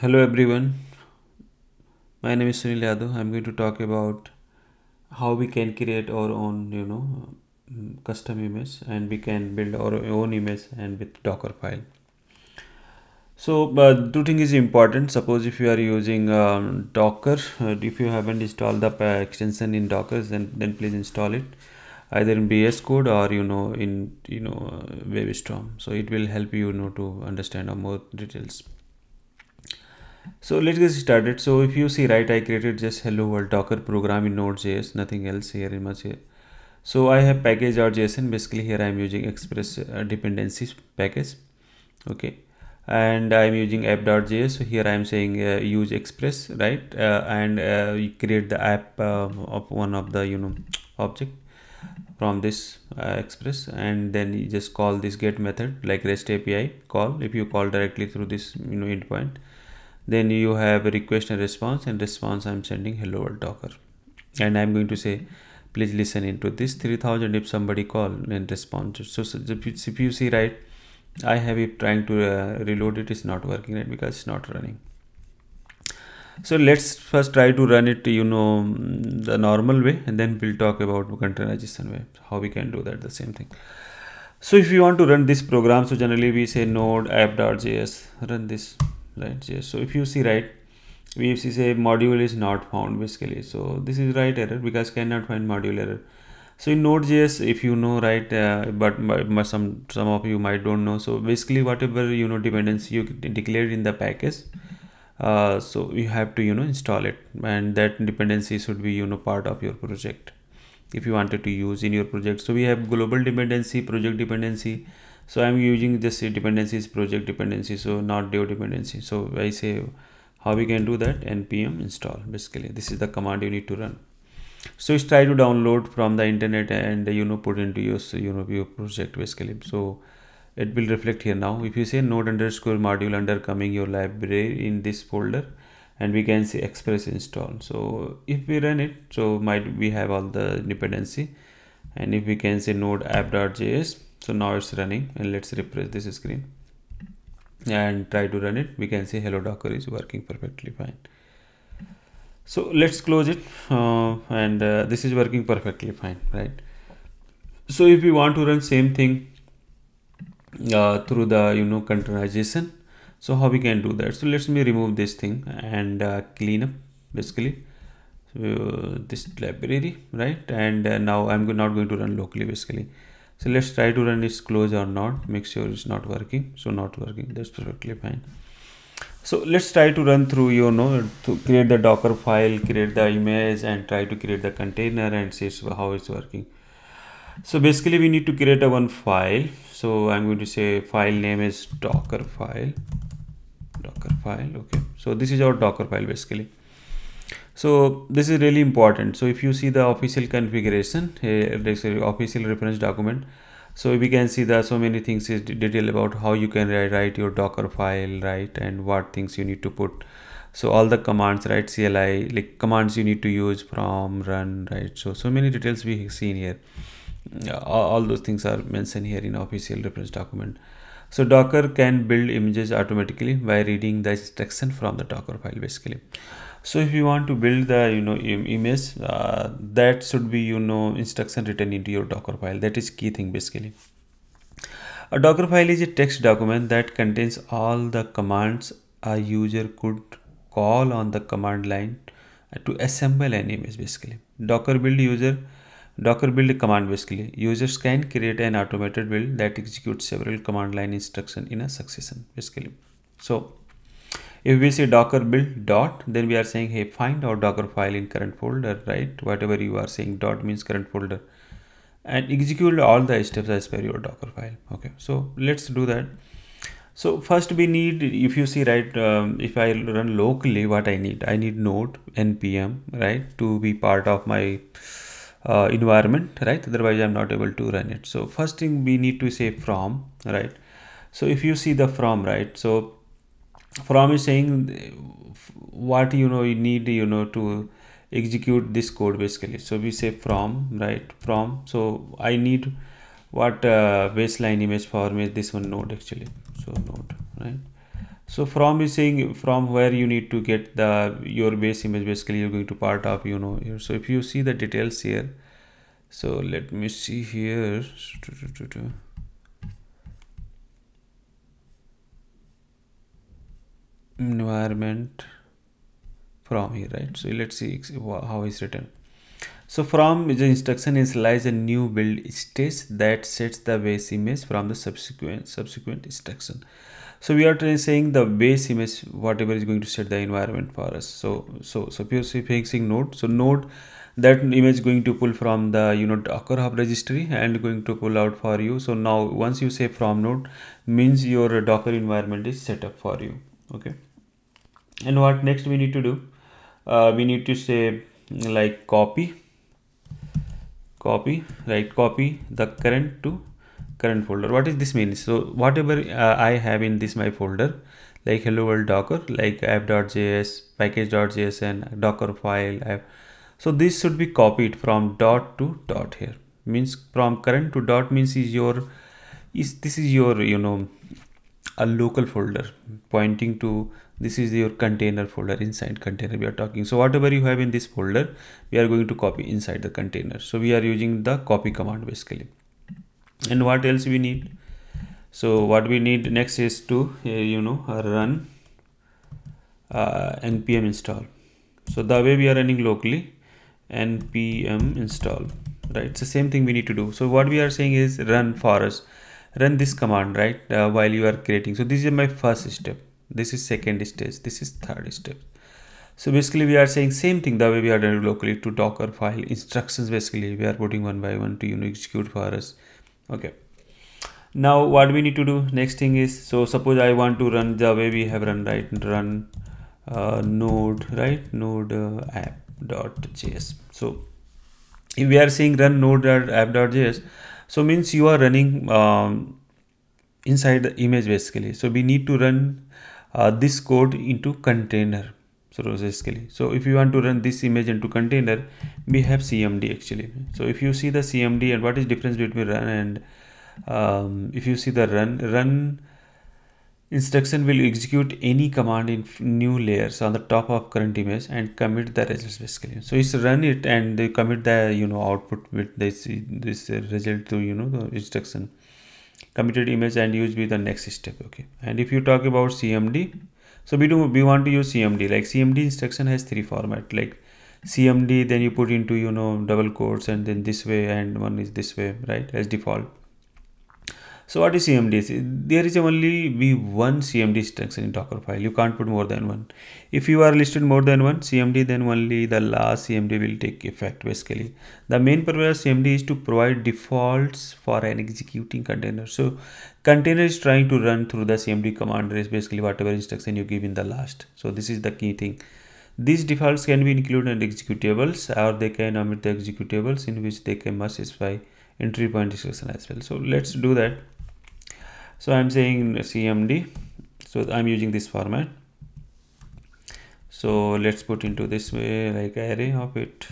Hello everyone. My name is Sunil Yadav. I'm going to talk about how we can create our own, you know, custom image and we can build our own image and with Docker file. So uh, two routing is important. Suppose if you are using um, Docker, uh, if you haven't installed the uh, extension in Docker, then then please install it either in VS Code or you know in you know uh, WebStorm. So it will help you, you know to understand more details. So let's get started. So if you see right, I created just hello world docker program in node.js, nothing else here in much here. So I have package or JSON. Basically here I'm using express uh, dependencies package. Okay. And I'm using app.js. So here I'm saying uh, use express, right? Uh, and uh, you create the app uh, of one of the, you know, object from this uh, express and then you just call this get method like REST API call if you call directly through this you know endpoint then you have a request and response and response i'm sending hello world docker and i'm going to say please listen into this 3000 if somebody call and respond so, so if you see right i have it trying to uh, reload it is not working right because it's not running so let's first try to run it you know the normal way and then we'll talk about containerization way how we can do that the same thing so if you want to run this program so generally we say node app.js run this right here so if you see right we if say module is not found basically so this is right error because cannot find module error so in node.js if you know right uh, but, but some some of you might don't know so basically whatever you know dependency you declared in the package uh, so you have to you know install it and that dependency should be you know part of your project if you wanted to use in your project so we have global dependency project dependency so i'm using this dependencies project dependency so not dev dependency so i say how we can do that npm install basically this is the command you need to run so it's try to download from the internet and you know put into your you know your project basically so it will reflect here now if you say node underscore module under coming your library in this folder and we can see express install so if we run it so might we have all the dependency and if we can say node app.js so now it's running and let's refresh this screen and try to run it we can see hello docker is working perfectly fine so let's close it uh, and uh, this is working perfectly fine right so if we want to run same thing uh, through the you know containerization so how we can do that so let me remove this thing and uh, clean up basically so, this library right and uh, now i'm not going to run locally basically so let's try to run it's close or not make sure it's not working so not working that's perfectly fine so let's try to run through you know to create the docker file create the image and try to create the container and see how it's working so basically we need to create a one file so i'm going to say file name is docker file docker file okay so this is our docker file basically so this is really important so if you see the official configuration eh, official reference document so we can see there are so many things is detail about how you can write, your docker file right and what things you need to put so all the commands right cli like commands you need to use from run right so so many details we seen here all those things are mentioned here in official reference document so docker can build images automatically by reading the instruction from the docker file basically so if you want to build the you know image uh, that should be you know instruction written into your docker file that is key thing basically a docker file is a text document that contains all the commands a user could call on the command line to assemble an image basically docker build user docker build command basically users can create an automated build that executes several command line instruction in a succession basically so if we say docker build dot then we are saying hey find our docker file in current folder right whatever you are saying dot means current folder and execute all the steps as per your docker file okay so let's do that so first we need if you see right um, if i run locally what i need i need node npm right to be part of my uh, environment right otherwise i'm not able to run it so first thing we need to say from right so if you see the from right so from is saying what you know you need you know to execute this code basically so we say from right from so i need what uh, baseline image for me? this one node actually so node right so from is saying from where you need to get the your base image basically you're going to part of you know here so if you see the details here so let me see here environment from here right so let's see how it's written so from the instruction is lies a new build stage that sets the base image from the subsequent subsequent instruction so we are saying the base image whatever is going to set the environment for us so so so purely fixing node so node that image going to pull from the you know docker hub registry and going to pull out for you so now once you say from node means your docker environment is set up for you okay and what next we need to do uh, we need to say like copy copy right copy the current to current folder what is this means so whatever uh, i have in this my folder like hello world docker like app.js and docker file app. so this should be copied from dot to dot here means from current to dot means is your is this is your you know a local folder pointing to this is your container folder inside container we are talking so whatever you have in this folder we are going to copy inside the container so we are using the copy command basically and what else we need so what we need next is to uh, you know run uh, npm install so the way we are running locally npm install right it's the same thing we need to do so what we are saying is run for us run this command right uh, while you are creating so this is my first step this is second stage this is third step so basically we are saying same thing the way we are doing locally to docker file instructions basically we are putting one by one to you know execute for us okay now what we need to do next thing is so suppose i want to run the way we have run right run uh, node right node uh, app dot js so if we are saying run node app dot js so means you are running um, inside the image basically so we need to run uh, this code into container so basically so if you want to run this image into container we have cmd actually so if you see the cmd and what is difference between run and um, if you see the run run instruction will execute any command in new layers on the top of current image and commit the results basically so it's run it and they commit the you know output with this this result to you know the instruction committed image and use be the next step okay and if you talk about cmd so we do we want to use cmd like cmd instruction has three format like cmd then you put into you know double quotes and then this way and one is this way right as default so what is CMD? There is only be one CMD instruction in Docker file. You can't put more than one. If you are listed more than one CMD, then only the last CMD will take effect basically. The main purpose of CMD is to provide defaults for an executing container. So container is trying to run through the CMD command is basically whatever instruction you give in the last. So this is the key thing. These defaults can be included in executables or they can omit the executables in which they can must specify entry point instruction as well. So let's do that so i'm saying cmd so i'm using this format so let's put into this way like array of it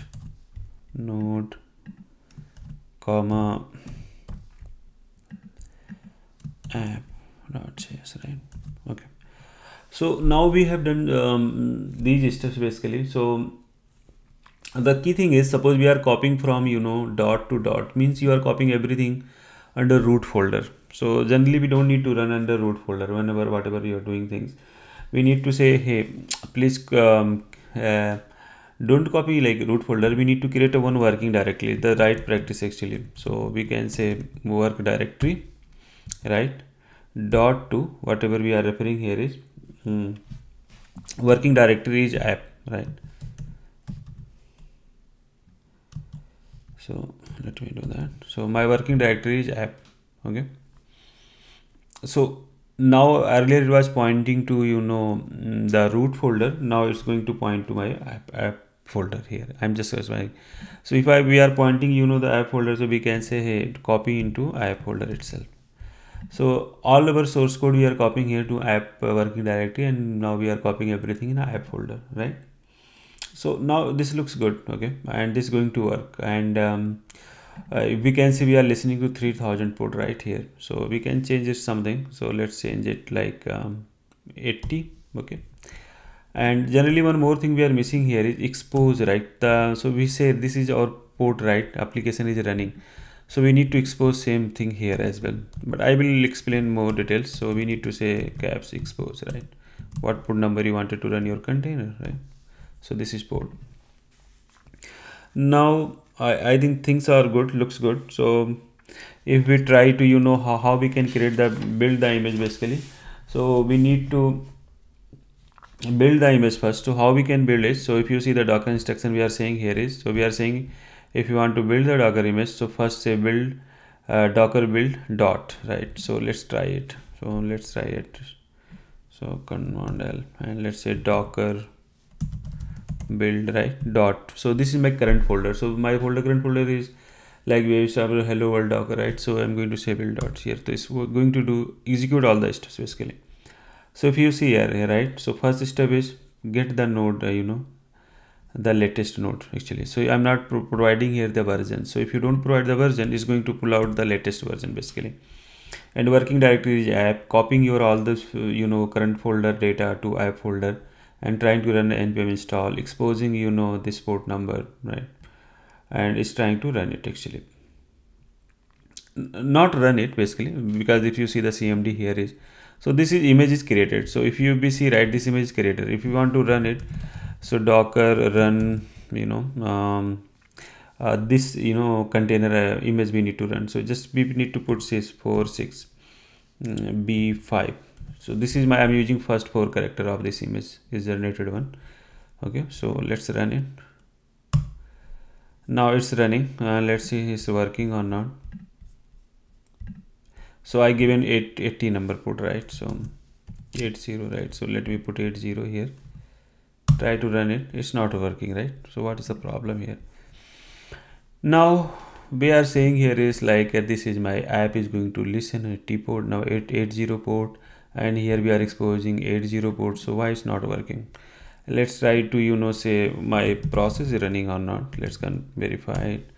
node comma app dot js right okay so now we have done um, these steps basically so the key thing is suppose we are copying from you know dot to dot means you are copying everything under root folder so generally we don't need to run under root folder whenever whatever you are doing things we need to say hey please um, uh, don't copy like root folder we need to create a one working directly the right practice actually so we can say work directory right dot to whatever we are referring here is hmm, working directory is app right so let me do that so my working directory is app okay so now earlier it was pointing to you know mm, the root folder now it's going to point to my app, app folder here i'm just specifying so if I, we are pointing you know the app folder so we can say hey copy into app folder itself so all our source code we are copying here to app working directory and now we are copying everything in app folder right so now this looks good okay and this is going to work and um, uh, we can see we are listening to 3000 port right here so we can change it something so let's change it like um, 80 okay and generally one more thing we are missing here is expose right uh, so we say this is our port right application is running so we need to expose same thing here as well but i will explain more details so we need to say caps expose right what port number you wanted to run your container right so this is port now I, I think things are good looks good so if we try to you know how, how we can create the build the image basically so we need to build the image first so how we can build it so if you see the docker instruction we are saying here is so we are saying if you want to build the docker image so first say build uh, docker build dot right so let's try it so let's try it so command l and let's say docker build right dot so this is my current folder so my folder current folder is like we have hello world docker right so i'm going to say build dot here this we're going to do execute all the steps basically so if you see here right so first step is get the node uh, you know the latest node actually so i'm not pro providing here the version so if you don't provide the version it's going to pull out the latest version basically and working directory is app copying your all this uh, you know current folder data to app folder and trying to run the npm install exposing you know this port number right and it's trying to run it actually not run it basically because if you see the cmd here is so this is image is created so if you see right this image is created if you want to run it so docker run you know um, uh, this you know container uh, image we need to run so just we need to put says 4 6 mm, b5 so this is my i'm using first four character of this image is generated one okay so let's run it now it's running uh, let's see it's working or not so i given 880 number put right so 80 right so let me put 80 here try to run it it's not working right so what is the problem here now we are saying here is like uh, this is my app is going to listen a uh, t port now 880 port and here we are exposing 80 port so why it's not working let's try to you know say my process is running or not let's can verify it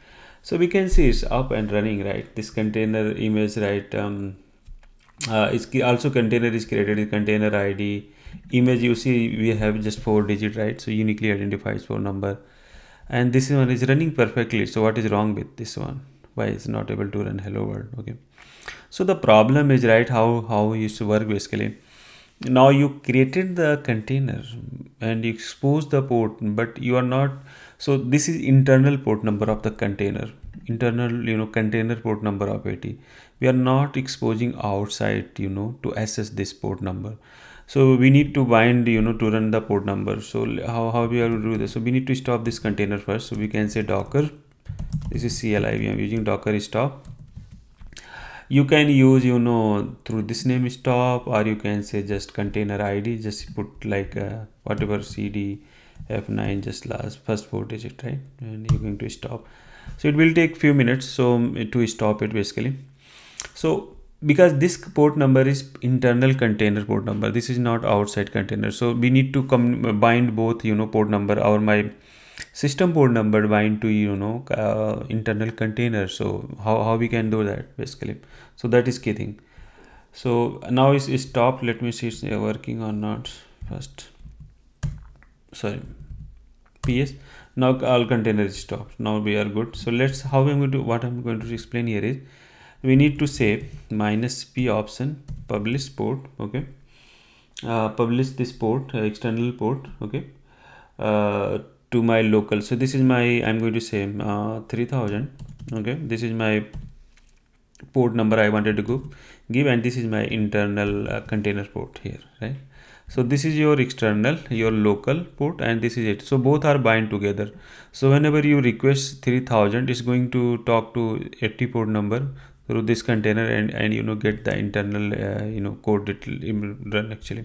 so we can see it's up and running right this container image right um, uh, it's also container is created with container id image you see we have just four digit right so uniquely identifies four number and this one is running perfectly so what is wrong with this one why it's not able to run hello world okay so the problem is right how how to work basically now you created the container and you expose the port but you are not so this is internal port number of the container internal you know container port number of 80 we are not exposing outside you know to access this port number so we need to bind you know to run the port number so how, how we are going to do this so we need to stop this container first so we can say docker this is cli we are using docker stop you can use you know through this name stop or you can say just container id just put like uh, whatever cd f9 just last first four digit right and you're going to stop so it will take few minutes so um, to stop it basically so because this port number is internal container port number this is not outside container so we need to come bind both you know port number or my system port number bind to you know uh, internal container so how, how we can do that basically so that is key thing so now is stop let me see it's working or not first sorry ps now all container is stopped now we are good so let's how i'm going to what i'm going to explain here is we need to say minus p option publish port okay uh, publish this port uh, external port okay uh, to my local so this is my i'm going to say uh, 3000 okay this is my port number i wanted to go give and this is my internal uh, container port here right so this is your external your local port and this is it so both are bind together so whenever you request 3000 it's going to talk to 80 port number through this container and and you know get the internal uh, you know code it will run actually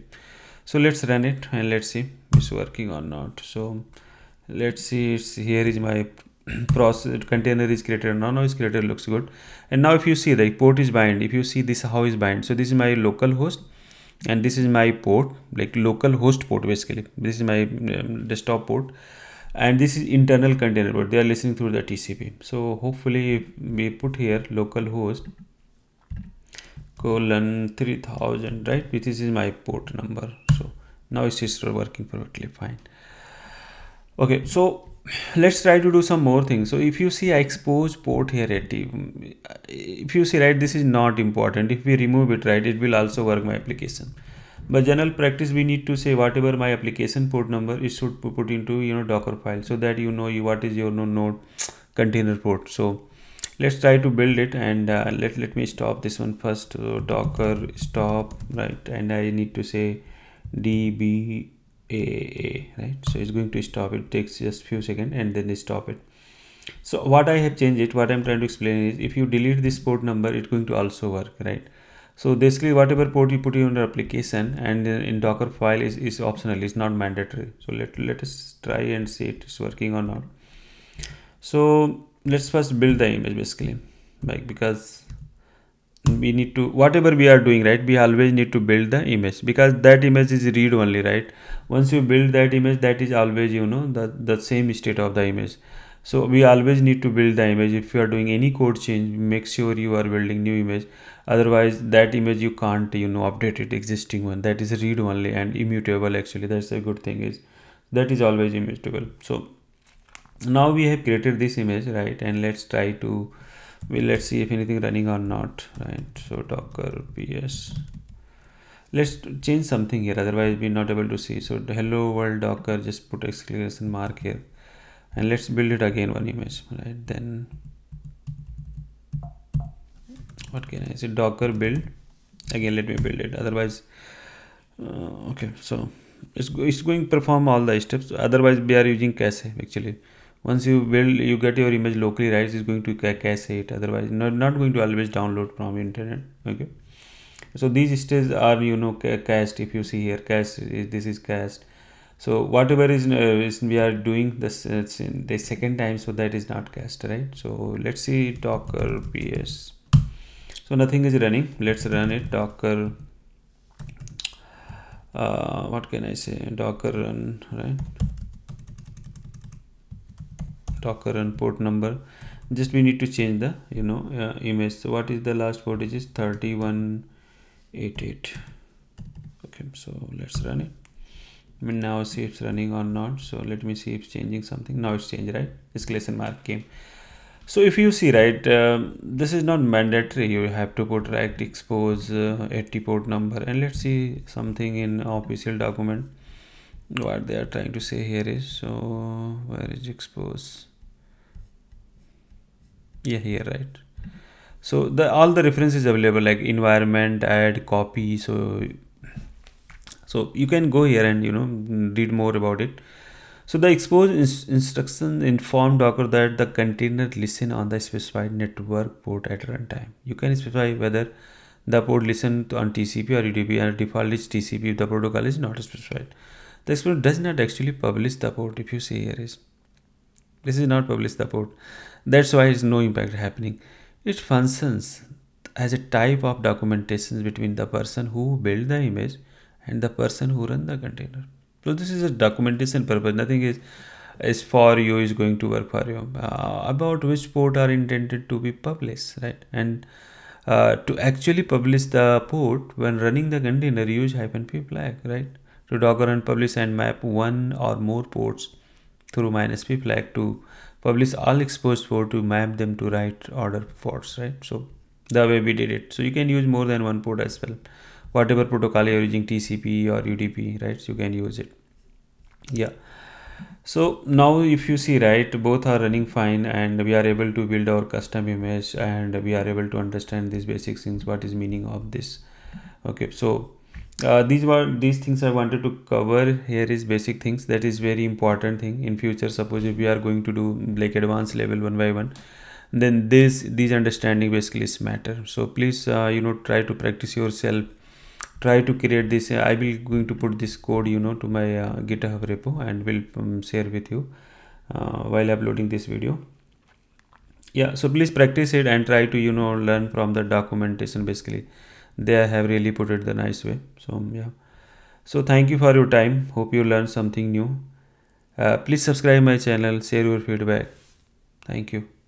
so let's run it and let's see it's working or not so let's see it's here is my process container is created now now it's created looks good and now if you see the port is bind if you see this how is bind so this is my local host and this is my port like local host port basically this is my um, desktop port and this is internal container but they are listening through the tcp so hopefully we put here local host colon 3000 right which is my port number so now it's working perfectly fine okay so let's try to do some more things so if you see i expose port here at if you see right this is not important if we remove it right it will also work my application but general practice we need to say whatever my application port number it should put into you know docker file so that you know you what is your node container port so let's try to build it and uh, let let me stop this one first so docker stop right and i need to say db a right so it's going to stop it takes just few seconds and then they stop it so what I have changed it what I'm trying to explain is if you delete this port number it's going to also work right so basically whatever port you put in your application and in docker file is, is optional it's not mandatory so let, let us try and see if it's working or not so let's first build the image basically like because we need to whatever we are doing right we always need to build the image because that image is read only right once you build that image that is always you know the the same state of the image so we always need to build the image if you are doing any code change make sure you are building new image otherwise that image you can't you know update it existing one that is read only and immutable actually that's a good thing is that is always immutable so now we have created this image right and let's try to well let's see if anything running or not right so docker ps let's change something here otherwise we're not able to see so hello world docker just put exclamation mark here and let's build it again one image right then what can i say docker build again let me build it otherwise uh, okay so it's, it's going perform all the steps otherwise we are using cache actually once you build you get your image locally right it's going to cache it otherwise not, not going to always download from internet okay so these stages are you know cached if you see here cached this is cached so whatever is, uh, is we are doing this uh, the second time so that is not cached right so let's see docker ps so nothing is running let's run it docker uh, what can i say docker run right Talker and port number just we need to change the you know uh, image so what is the last port? Is 3188 okay so let's run it I mean now see if it's running or not so let me see if it's changing something now it's changed right exclamation mark came so if you see right uh, this is not mandatory you have to put right expose uh, 80 port number and let's see something in official document what they are trying to say here is so where is expose yeah here right so the all the references available like environment add copy so so you can go here and you know read more about it so the expose instruction inform docker that the container listen on the specified network port at runtime you can specify whether the port listen on tcp or udp and default is tcp if the protocol is not specified the explorer does not actually publish the port if you see here is this is not publish the port that's why it's no impact happening. It functions as a type of documentation between the person who build the image and the person who run the container. So this is a documentation purpose. Nothing is is for you is going to work for you uh, about which port are intended to be published, right? And uh, to actually publish the port when running the container, use hyphen p flag, right? To Docker and publish and map one or more ports through minus p flag to publish all exposed port to map them to right order ports, right? So the way we did it. So you can use more than one port as well. Whatever protocol you're using TCP or UDP, right? So you can use it. Yeah. So now if you see right, both are running fine and we are able to build our custom image and we are able to understand these basic things, what is meaning of this. Okay, so uh, these were these things i wanted to cover here is basic things that is very important thing in future suppose if we are going to do like advanced level one by one then this these understanding basically is matter so please uh, you know try to practice yourself try to create this uh, i will going to put this code you know to my uh, github repo and will um, share with you uh, while uploading this video yeah so please practice it and try to you know learn from the documentation basically they have really put it the nice way so yeah so thank you for your time hope you learned something new uh, please subscribe my channel share your feedback thank you